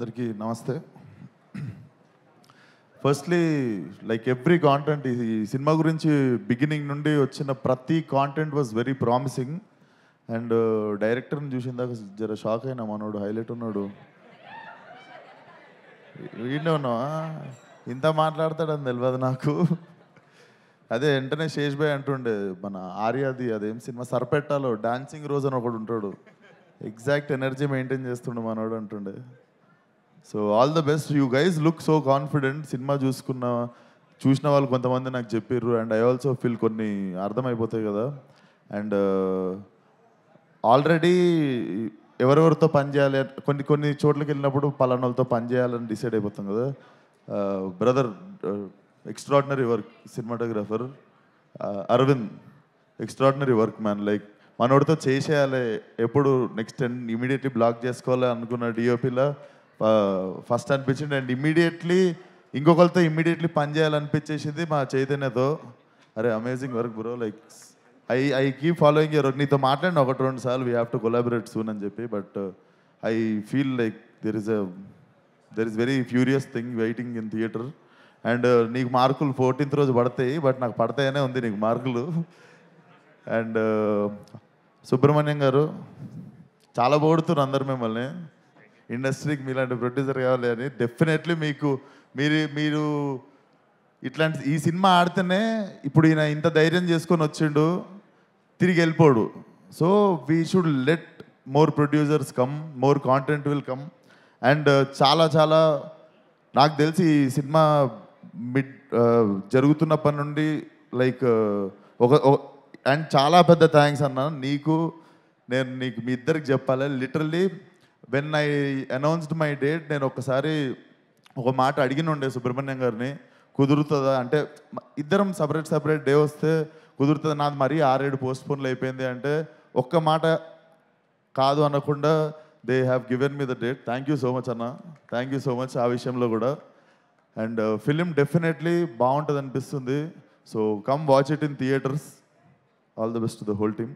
అందరికీ నమస్తే firstly like every content ఈ సినిమా గురించి బిగినింగ్ నుండి వచ్చిన ప్రతి content was very promising and డైరెక్టర్ని చూసిందాక జర షాక్ అయినా మనోడు హైలైట్ ఉన్నాడు వీడినే ఉన్నావా ఇంత మాట్లాడతాడని తెలియదు నాకు అదే వెంటనే శేష్ భాయ్ అంటుండే మన ఆర్యాది అదేం సినిమా సరిపెట్టాలో డాన్సింగ్ రోజు అని ఒకడు ఉంటాడు ఎగ్జాక్ట్ ఎనర్జీ మెయింటైన్ చేస్తుండే మనోడు అంటుండే so all the best you guys look so confident cinema చూసుకున్న చూసిన వాళ్ళు కొంతమంది నాకు చెప్పారు అండ్ ఐ ఆల్సో ఫీల్ కొన్ని అర్థమైపోతాయి కదా అండ్ ఆల్రెడీ uh, ఎవరెవరితో పని చేయాలి కొన్ని కొన్ని చోట్లకి వెళ్ళినప్పుడు పలానాలతో పని చేయాలని డిసైడ్ అయిపోతాం కదా brother extraordinary work cinematographer Aravind extraordinary work man like మనోడితో చేసేయాలి ఎప్పుడు నెక్స్ట్ టెన్ ఇమీడియట్లీ బ్లాక్ చేసుకోవాలి అనుకున్న డిఓపిలా ఫస్ట్ అనిపించింది అండ్ ఇమీడియట్లీ ఇంకొకరితో ఇమ్మీడియట్లీ పని చేయాలనిపించేసింది మా చైతన్యతో అరే amazing work bro like I I keep following your నీతో మాట్లాడిన ఒకటి రెండు సార్లు we have to collaborate soon అని చెప్పి but I feel like there is a there is very furious thing waiting in theatre and నీకు మార్కులు ఫోర్టీన్త్ రోజు పడతాయి బట్ నాకు పడతాయనే ఉంది నీకు మార్కులు అండ్ uh, సుబ్రహ్మణ్యం గారు చాలా పోడుతున్నారు అందరు మిమ్మల్ని ఇండస్ట్రీకి మీలాంటి ప్రొడ్యూసర్ కావాలి అని డెఫినెట్లీ మీకు మీరు మీరు ఇట్లాంటి ఈ సినిమా ఆడితేనే ఇప్పుడు ఈయన ఇంత ధైర్యం చేసుకొని వచ్చిండు తిరిగి వెళ్ళిపోడు so we should let more producers come more content will come and చాలా చాలా నాకు తెలిసి ఈ సినిమా మిడ్ uh, జరుగుతున్న పని నుండి లైక్ uh, ఒక అండ్ చాలా పెద్ద థ్యాంక్స్ అన్నాను నీకు నేను నీకు మీ ఇద్దరికి చెప్పాలి literally when I announced my date నేను ఒకసారి ఒక మాట అడిగిన ఉండే సుబ్రహ్మణ్యం గారిని కుదురుతుందా అంటే ఇద్దరం సపరేట్ సపరేట్ డే వస్తే కుదురుతుంది నాది మరీ ఆరేడు పోస్ట్ పోన్లు అయిపోయింది అంటే ఒక్క మాట కాదు అనకుండా they have given me the date thank you so much అన్న థ్యాంక్ యూ సో మచ్ ఆ విషయంలో కూడా అండ్ ఫిలిం డెఫినెట్లీ బాగుంటుంది అనిపిస్తుంది so come watch it in theatres all the best the whole team